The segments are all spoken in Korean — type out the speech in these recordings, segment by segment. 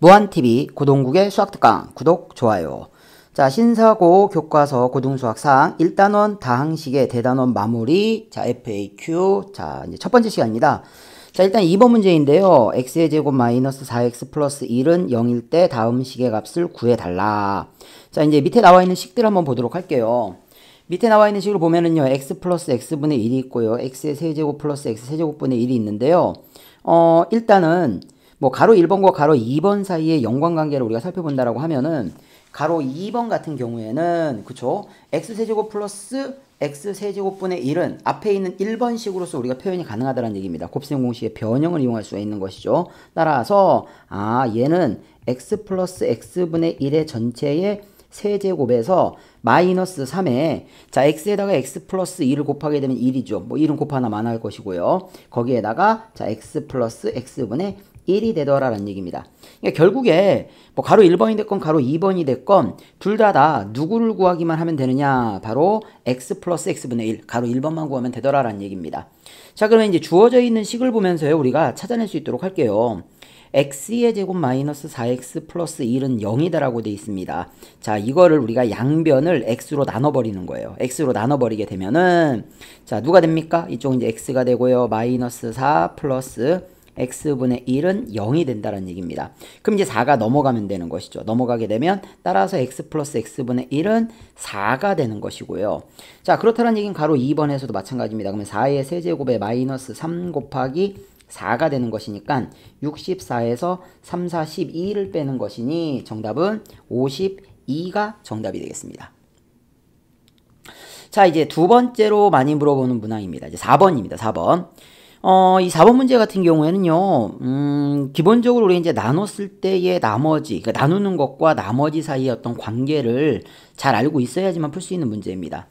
무한TV 고동국의 수학특강 구독, 좋아요. 자, 신사고 교과서 고등수학상 1단원 다항식의 대단원 마무리, 자, FAQ, 자, 이제 첫 번째 시간입니다. 자, 일단 2번 문제인데요. x의 제곱 마이너스 4x 플러스 1은 0일 때 다음 식의 값을 구해달라. 자, 이제 밑에 나와 있는 식들 한번 보도록 할게요. 밑에 나와 있는 식으로 보면은요, x 플러스 x분의 1이 있고요, x의 세제곱 플러스 x 세제곱분의 1이 있는데요. 어, 일단은 뭐 가로 1번과 가로 2번 사이의 연관관계를 우리가 살펴본다라고 하면은 가로 2번 같은 경우에는 그쵸 x세제곱 플러스 x세제곱분의 1은 앞에 있는 1번식으로서 우리가 표현이 가능하다는 얘기입니다. 곱셈 공식의 변형을 이용할 수 있는 것이죠. 따라서 아 얘는 x 플러스 x분의 1의 전체의 세제곱에서 마이너스 3에 자 x에다가 x 플러스 2를 곱하게 되면 1이죠. 뭐 1은 곱 하나 많아 할 것이고요. 거기에다가 자 x 플러스 x분의 1이 되더라라는 얘기입니다. 그러니까 결국에 뭐 가로 1번이 됐건 가로 2번이 됐건 둘 다다 다 누구를 구하기만 하면 되느냐 바로 x 플러스 x분의 1 가로 1번만 구하면 되더라라는 얘기입니다. 자 그러면 이제 주어져 있는 식을 보면서요 우리가 찾아낼 수 있도록 할게요. x의 제곱 마이너스 4x 플러스 1은 0이다라고 돼 있습니다. 자, 이거를 우리가 양변을 x로 나눠버리는 거예요. x로 나눠버리게 되면은, 자, 누가 됩니까? 이쪽 이제 x가 되고요. 마이너스 4 플러스 x분의 1은 0이 된다는 얘기입니다. 그럼 이제 4가 넘어가면 되는 것이죠. 넘어가게 되면 따라서 x 플러스 x분의 1은 4가 되는 것이고요. 자 그렇다는 얘기는 가로 2번에서도 마찬가지입니다. 그러면 4의 세제곱에 마이너스 3 곱하기 4가 되는 것이니까 64에서 3, 4, 12를 빼는 것이니 정답은 52가 정답이 되겠습니다. 자 이제 두 번째로 많이 물어보는 문항입니다. 이제 4번입니다. 4번. 어, 이 4번 문제 같은 경우에는요, 음, 기본적으로 우리 이제 나눴을 때의 나머지, 그러니까 나누는 것과 나머지 사이의 어떤 관계를 잘 알고 있어야지만 풀 수 있는 문제입니다.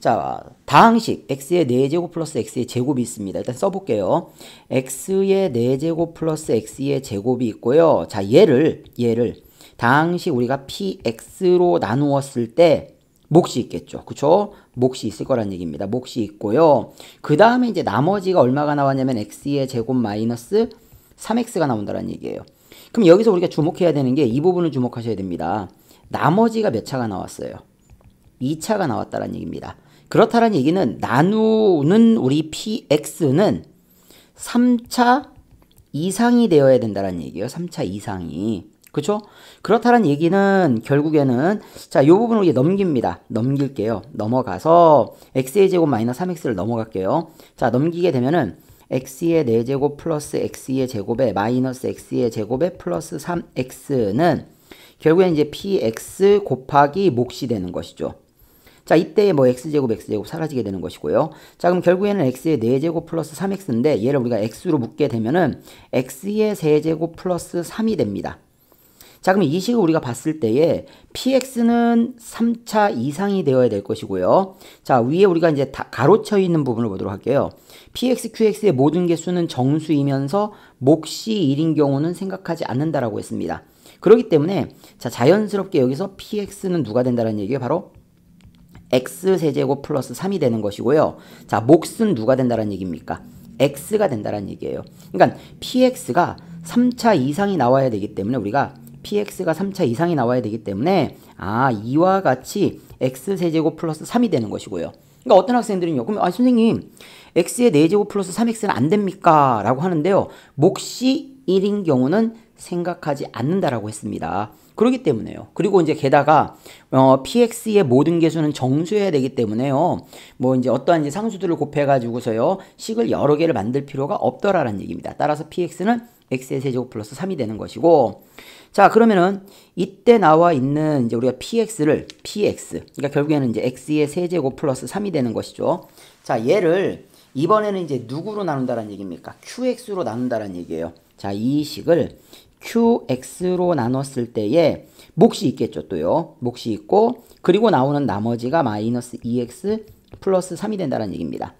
자, 다항식 x의 4제곱 플러스 x의 제곱이 있습니다. 일단 써볼게요. x의 4제곱 플러스 x의 제곱이 있고요. 자, 얘를, 얘를 다항식 우리가 px로 나누었을 때 몫이 있겠죠. 그쵸? 몫이 있을 거란 얘기입니다. 몫이 있고요. 그 다음에 이제 나머지가 얼마가 나왔냐면 x의 제곱 마이너스 3x가 나온다는 얘기예요. 그럼 여기서 우리가 주목해야 되는 게 이 부분을 주목하셔야 됩니다. 나머지가 몇 차가 나왔어요? 2차가 나왔다는 얘기입니다. 그렇다는 얘기는 나누는 우리 px는 3차 이상이 되어야 된다는 얘기예요. 3차 이상이. 그렇죠? 그렇다는 얘기는 결국에는 자, 요 부분을 이제 넘깁니다. 넘길게요. 넘어가서 x의 제곱 마이너스 3x를 넘어갈게요. 자, 넘기게 되면은 x의 4제곱 플러스 x의 제곱에 마이너스 x의 제곱에 플러스 3x는 결국엔 이제 px 곱하기 몫이 되는 것이죠. 자, 이때 뭐 x제곱, x제곱 사라지게 되는 것이고요. 자, 그럼 결국에는 x의 4제곱 플러스 3x인데 얘를 우리가 x로 묶게 되면은 x의 3제곱 플러스 3이 됩니다. 자, 그럼 이 식을 우리가 봤을 때에 px는 3차 이상이 되어야 될 것이고요. 자, 위에 우리가 이제 가로쳐 있는 부분을 보도록 할게요. px, qx의 모든 개수는 정수이면서 몫이 1인 경우는 생각하지 않는다라고 했습니다. 그렇기 때문에 자, 자연스럽게 여기서 px는 누가 된다는 얘기예요? 바로 x세제곱 플러스 3이 되는 것이고요. 자, 몫은 누가 된다는 얘기입니까? x가 된다는 얘기예요. 그러니까 px가 3차 이상이 나와야 되기 때문에 우리가 px가 3차 이상이 나와야 되기 때문에 아 2와 같이 x세제곱 플러스 3이 되는 것이고요. 그러니까 어떤 학생들은요. 그럼 아 선생님 x의 4제곱 플러스 3x는 안 됩니까? 라고 하는데요. 몫이 1인 경우는 생각하지 않는다라고 했습니다. 그렇기 때문에요. 그리고 이제 게다가 어, px의 모든 개수는 정수해야 되기 때문에요. 뭐 이제 어떠한 이제 상수들을 곱해가지고서요 식을 여러 개를 만들 필요가 없더라라는 얘기입니다. 따라서 px는 x의 세제곱 플러스 3이 되는 것이고 자 그러면은 이때 나와 있는 이제 우리가 px를 px 그러니까 결국에는 이제 x의 세제곱 플러스 3이 되는 것이죠. 자 얘를 이번에는 이제 누구로 나눈다는 얘기입니까? qx로 나눈다는 얘기예요. 자 이 식을 qx로 나눴을 때에 몫이 있겠죠 또요. 몫이 있고 그리고 나오는 나머지가 마이너스 2x e 플러스 3이 된다는 얘기입니다.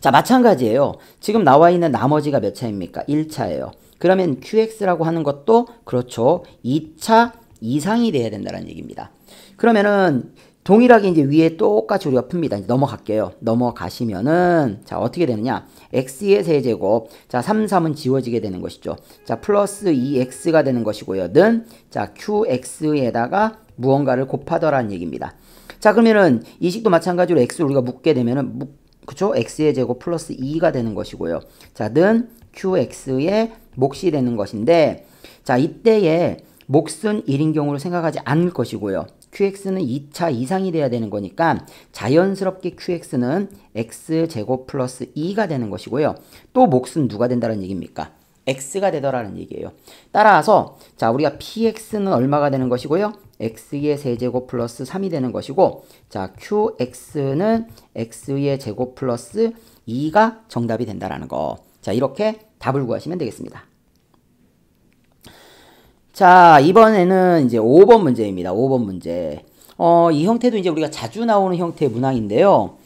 자, 마찬가지예요. 지금 나와 있는 나머지가 몇 차입니까? 1차예요. 그러면 QX라고 하는 것도 그렇죠. 2차 이상이 돼야 된다는 얘기입니다. 그러면은 동일하게 이제 위에 똑같이 우리가 풉니다. 이제 넘어갈게요. 넘어가시면은 자 어떻게 되느냐? x의 세제곱. 자 3, 3은 지워지게 되는 것이죠. 자 플러스 2x가 되는 것이고요. 는자 qx에다가 무언가를 곱하더라는 얘기입니다. 자 그러면은 이 식도 마찬가지로 x를 우리가 묶게 되면은 묶 그쵸? x의 제곱 플러스 2가 되는 것이고요. 자, 는 qx의 몫이 되는 것인데 자, 이때에 몫은 1인 경우로 생각하지 않을 것이고요. qx는 2차 이상이 돼야 되는 거니까 자연스럽게 qx는 x제곱 플러스 2가 되는 것이고요. 또 몫은 누가 된다는 얘기입니까? x가 되더라는 얘기예요. 따라서 자 우리가 px는 얼마가 되는 것이고요. x의 세제곱 플러스 3이 되는 것이고 자 qx는 x의 제곱 플러스 2가 정답이 된다라는 거. 자 이렇게 답을 구하시면 되겠습니다. 자 이번에는 이제 5번 문제입니다. 5번 문제. 어, 이 형태도 이제 우리가 자주 나오는 형태의 문항인데요.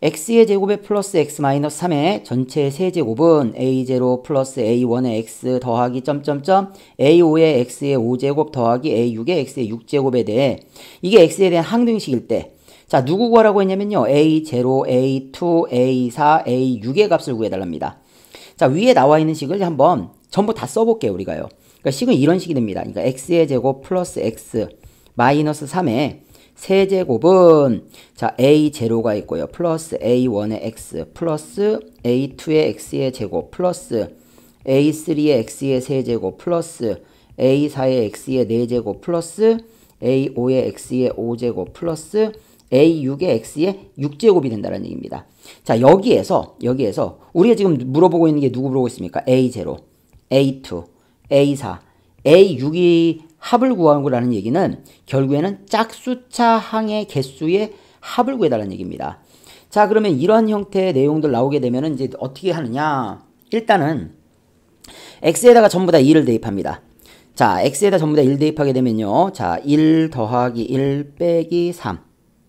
x의 제곱에 플러스 x 마이너스 3의 전체 세제곱은 a0 플러스 a1의 x 더하기 점점점 a5의 x의 5제곱 더하기 a6의 x의 6제곱에 대해 이게 x에 대한 항등식일 때 자, 누구 구하라고 했냐면요. a0, a2, a4, a6의 값을 구해달랍니다. 자, 위에 나와 있는 식을 한번 전부 다 써볼게요, 우리가요. 그러니까 식은 이런 식이 됩니다. 그러니까 x의 제곱 플러스 x 마이너스 3에 세제곱은 자 a0가 있고요. 플러스 a1의 x 플러스 a2의 x의 제곱 플러스 a3의 x의 세제곱 플러스 a4의 x의 네제곱 플러스 a5의 x의 5제곱 플러스 a6의 x의 6제곱이 된다는 얘기입니다. 자 여기에서 여기에서 우리가 지금 물어보고 있는 게 누구 물어보고 있습니까? a0, a2, a4, a6이 합을 구하는거라는 얘기는 결국에는 짝수차 항의 개수의 합을 구해달라는 얘기입니다. 자 그러면 이러한 형태의 내용들 나오게 되면 이제 어떻게 하느냐 일단은 x에다가 전부 다 2를 대입합니다. 자 x에다 전부 다 1 대입하게 되면요 자1 더하기 1 빼기 3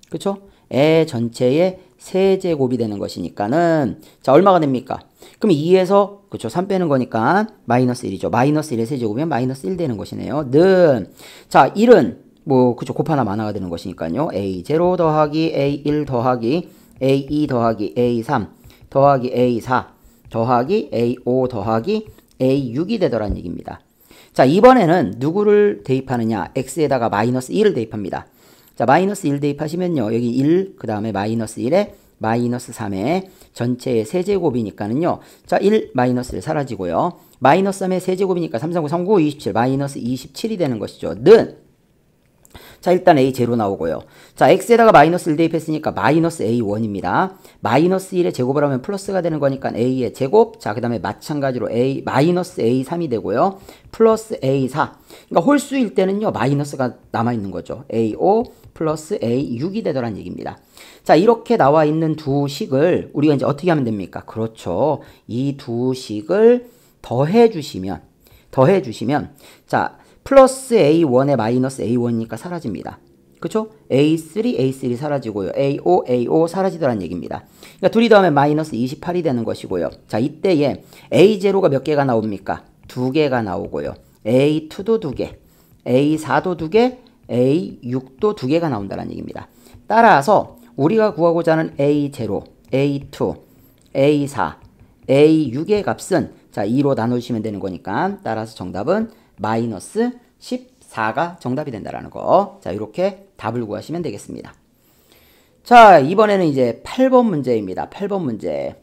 그쵸? 에전체에 세제곱이 되는 것이니까는 자 얼마가 됩니까? 그럼 2에서 그쵸 3 빼는 거니까 마이너스 1이죠. 마이너스 1의 세제곱이면 마이너스 1 되는 것이네요. 는 자 1은 뭐 그쵸 곱하나 많아가 되는 것이니까요. a0 더하기 a1 더하기 a2 더하기 a3 더하기 a4 더하기 a5 더하기 a6이 되더란 얘기입니다. 자 이번에는 누구를 대입하느냐 x에다가 마이너스 1을 대입합니다. 자, 마이너스 1 대입하시면요. 여기 1, 그 다음에 마이너스 1에 마이너스 3의 전체의 세제곱이니까는요. 자, 1, 마이너스 1 사라지고요. 마이너스 3의 세제곱이니까 3, 3, 9, 3, 9, 27, 마이너스 27이 되는 것이죠. 는 자, 일단 a 제로 나오고요. 자, x에다가 마이너스 1 대입했으니까 마이너스 a1입니다. 마이너스 1의 제곱을 하면 플러스가 되는 거니까 a의 제곱, 자, 그 다음에 마찬가지로 a, 마이너스 a3이 되고요. 플러스 a4. 그러니까 홀수일 때는요, 마이너스가 남아있는 거죠. a5, 플러스 A 6이 되더란 얘기입니다. 자 이렇게 나와 있는 두 식을 우리가 이제 어떻게 하면 됩니까? 그렇죠. 이 두 식을 더해 주시면 더해 주시면 자 플러스 A1에 마이너스 A1이니까 사라집니다. 그렇죠 A3, A3 사라지고요. A5, A5 사라지더란 얘기입니다. 그러니까 둘이 더하면 마이너스 28이 되는 것이고요. 자, 이때에 A0가 몇 개가 나옵니까? 두 개가 나오고요. A2도 두 개, A4도 두 개, A 6도 두 개가 나온다는 얘기입니다. 따라서 우리가 구하고자 하는 A0, A2, A4, A6의 값은 자 2로 나누시면 되는 거니까 따라서 정답은 마이너스 14가 정답이 된다라는 거. 자 이렇게 답을 구하시면 되겠습니다. 자 이번에는 이제 8번 문제입니다. 8번 문제.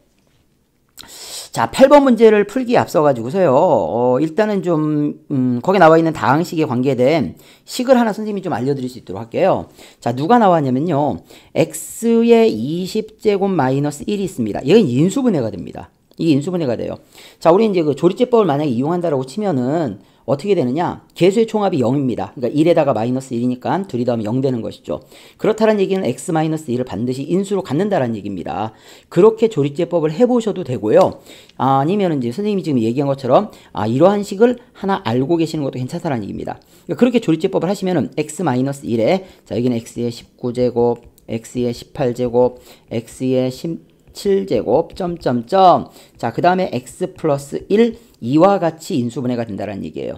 자, 8번 문제를 풀기에 앞서가지고서요, 어, 일단은 좀, 음, 거기 나와 있는 다항식에 관계된 식을 하나 선생님이 좀 알려드릴 수 있도록 할게요. 자, 누가 나왔냐면요, x의 20제곱 마이너스 1이 있습니다. 얘는 인수분해가 됩니다. 이게 인수분해가 돼요. 자, 우리 이제 그 조리제법을 만약에 이용한다라고 치면은 어떻게 되느냐? 개수의 총합이 0입니다. 그러니까 1에다가 마이너스 1이니까 둘이 더하면 0 되는 것이죠. 그렇다는 얘기는 x 마이너스 1을 반드시 인수로 갖는다라는 얘기입니다. 그렇게 조립제법을 해보셔도 되고요. 아, 니면 이제 선생님이 지금 얘기한 것처럼 아, 이러한 식을 하나 알고 계시는 것도 괜찮다라는 얘기입니다. 그러니까 그렇게 조립제법을 하시면은 x 마이너스 1에 자 여기는 x의 19제곱, x의 18제곱, x의 10 7제곱 점점점 자 그 다음에 x 플러스 1 2와 같이 인수분해가 된다는 얘기예요.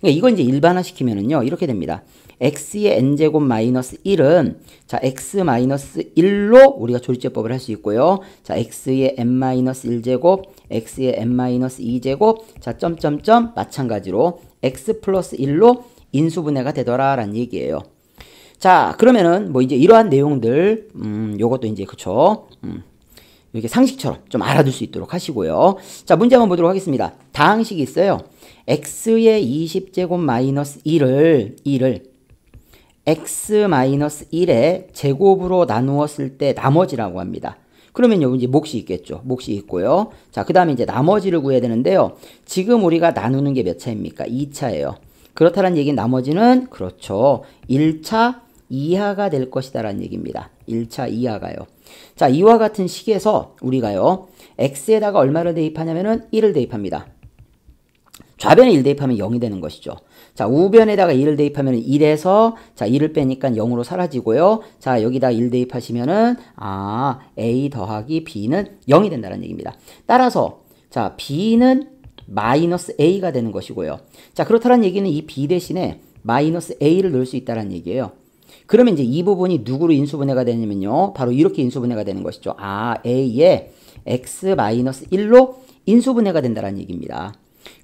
그러니까 이거 이제 일반화시키면은요 이렇게 됩니다. x의 n제곱 마이너스 1은 자 x 마이너스 1로 우리가 조립제법을 할 수 있고요. 자 x의 n 마이너스 1제곱, x의 n 마이너스 2제곱, 자 점점점 마찬가지로 x 플러스 1로 인수분해가 되더라라는 얘기예요. 자 그러면은 뭐 이제 이러한 내용들 음 요것도 이제 그쵸. 음. 이렇게 상식처럼 좀 알아둘 수 있도록 하시고요. 자, 문제 한번 보도록 하겠습니다. 다항식이 있어요. x의 20제곱 마이너스 1을 1을 x 마이너스 1의 제곱으로 나누었을 때 나머지라고 합니다. 그러면 여기 이제 몫이 있겠죠. 몫이 있고요. 자, 그 다음에 이제 나머지를 구해야 되는데요. 지금 우리가 나누는 게 몇 차입니까? 2차예요. 그렇다는 얘기는 나머지는 그렇죠. 1차 이하가 될 것이다라는 얘기입니다. 1차 이하가요. 자, 이와 같은 식에서 우리가요, x에다가 얼마를 대입하냐면은 1을 대입합니다. 좌변에 1 대입하면 0이 되는 것이죠. 자, 우변에다가 1을 대입하면 1에서 자, 1을 빼니까 0으로 사라지고요. 자, 여기다 1 대입하시면은 아, a 더하기 b는 0이 된다는 얘기입니다. 따라서 자, b는 마이너스 a가 되는 것이고요. 자, 그렇다는 얘기는 이 b 대신에 마이너스 a를 넣을 수 있다는 얘기예요. 그러면 이제 이 부분이 누구로 인수분해가 되냐면요. 바로 이렇게 인수분해가 되는 것이죠. 아, A의 x-1로 인수분해가 된다는 얘기입니다.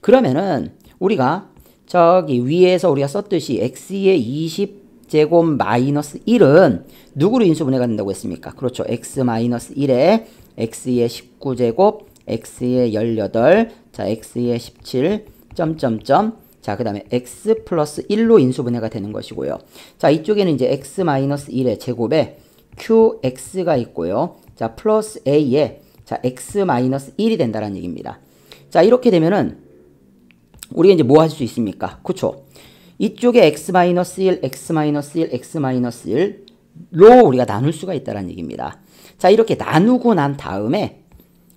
그러면은 우리가 저기 위에서 우리가 썼듯이 x의 20 제곱 마이너스 1은 누구로 인수분해가 된다고 했습니까? 그렇죠. x 마이너스 1에 x의 19제곱, x의 18, 자 x의 17, 점점점 자, 그 다음에 x 플러스 1로 인수분해가 되는 것이고요. 자, 이쪽에는 이제 x 마이너스 1의 제곱에 qx가 있고요. 자, 플러스 a에 자, x 마이너스 1이 된다는 얘기입니다. 자, 이렇게 되면은 우리가 이제 뭐 할 수 있습니까? 그쵸? 이쪽에 x 마이너스 1, x 마이너스 1, x 마이너스 1로 우리가 나눌 수가 있다는 얘기입니다. 자, 이렇게 나누고 난 다음에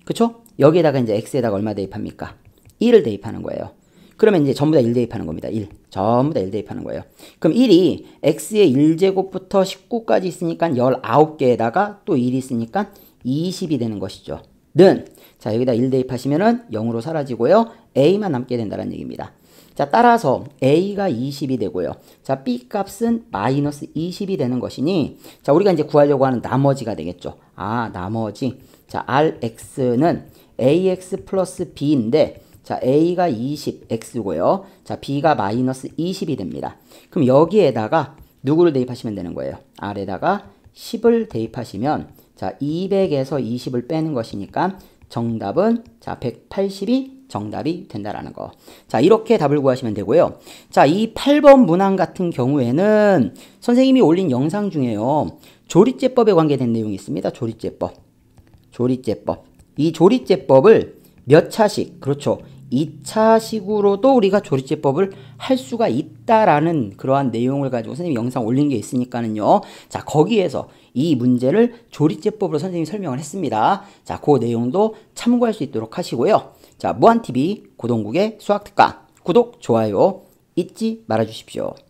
그쵸? 여기에다가 이제 x에다가 얼마 대입합니까? 1을 대입하는 거예요. 그러면 이제 전부 다 1 대입하는 겁니다. 1. 전부 다 1 대입하는 거예요. 그럼 1이 x의 1제곱부터 19까지 있으니까 19개에다가 또 1이 있으니까 20이 되는 것이죠. 는, 자, 여기다 1 대입하시면은 0으로 사라지고요. a만 남게 된다는 얘기입니다. 자, 따라서 a가 20이 되고요. 자, b 값은 마이너스 20이 되는 것이니, 자, 우리가 이제 구하려고 하는 나머지가 되겠죠. 아, 나머지. 자, rx는 ax 플러스 b인데, 자, A가 20, X고요. 자, B가 마이너스 20이 됩니다. 그럼 여기에다가 누구를 대입하시면 되는 거예요? R에다가 10을 대입하시면 자, 200에서 20을 빼는 것이니까 정답은 자, 180이 정답이 된다라는 거. 자, 이렇게 답을 구하시면 되고요. 자, 이 8번 문항 같은 경우에는 선생님이 올린 영상 중에요. 조립제법에 관계된 내용이 있습니다. 조립제법. 조립제법. 이 조립제법을 몇 차씩, 그렇죠. 2차식으로도 우리가 조리제법을 할 수가 있다라는 그러한 내용을 가지고 선생님이 영상 올린 게 있으니까는요. 자, 거기에서 이 문제를 조리제법으로 선생님이 설명을 했습니다. 자, 그 내용도 참고할 수 있도록 하시고요. 자, 무한TV 고동국의 수학특강 구독, 좋아요 잊지 말아주십시오.